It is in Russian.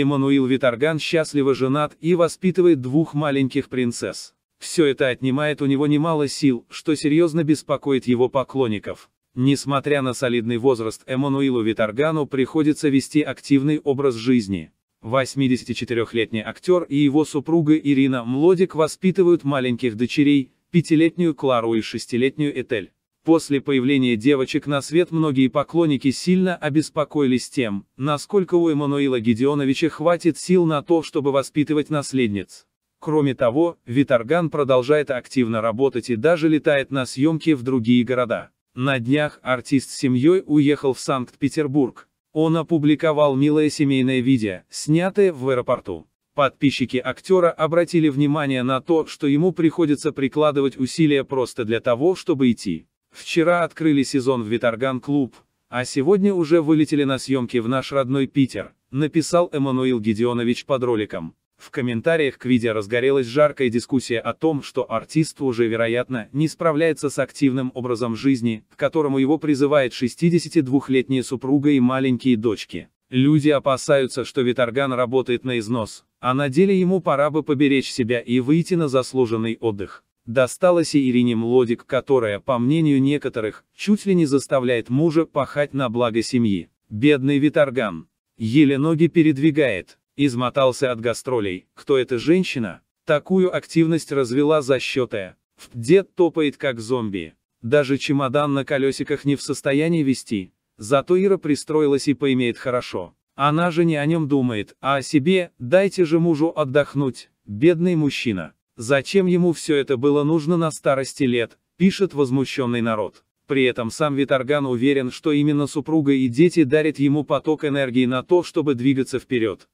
Эммануил Виторган счастливо женат и воспитывает двух маленьких принцесс. Все это отнимает у него немало сил, что серьезно беспокоит его поклонников. Несмотря на солидный возраст, Эммануилу Виторгану приходится вести активный образ жизни. 84-летний актер и его супруга Ирина Млодик воспитывают маленьких дочерей, пятилетнюю Клару и шестилетнюю Этель. После появления девочек на свет многие поклонники сильно обеспокоились тем, насколько у Эммануила Гедеоновича хватит сил на то, чтобы воспитывать наследниц. Кроме того, Виторган продолжает активно работать и даже летает на съемки в другие города. На днях артист с семьей уехал в Санкт-Петербург. Он опубликовал милое семейное видео, снятое в аэропорту. Подписчики актера обратили внимание на то, что ему приходится прикладывать усилия просто для того, чтобы идти. Вчера открыли сезон в Виторган-клуб, а сегодня уже вылетели на съемки в наш родной Питер, написал Эммануил Гедеонович под роликом. В комментариях к видео разгорелась жаркая дискуссия о том, что артист уже, вероятно, не справляется с активным образом жизни, к которому его призывает 62-летняя супруга и маленькие дочки. Люди опасаются, что Виторган работает на износ, а на деле ему пора бы поберечь себя и выйти на заслуженный отдых досталось и Ирине Млодик, которая, по мнению некоторых, чуть ли не заставляет мужа пахать на благо семьи. Бедный Виторган. Еле ноги передвигает. Измотался от гастролей. Кто эта женщина? Такую активность развела за счет э. Дед топает как зомби. Даже чемодан на колесиках не в состоянии вести. Зато Ира пристроилась и поимеет хорошо. Она же не о нем думает, а о себе, дайте же мужу отдохнуть, бедный мужчина. Зачем ему все это было нужно на старости лет, пишет возмущенный народ. При этом сам Виторган уверен, что именно супруга и дети дарят ему поток энергии на то, чтобы двигаться вперед.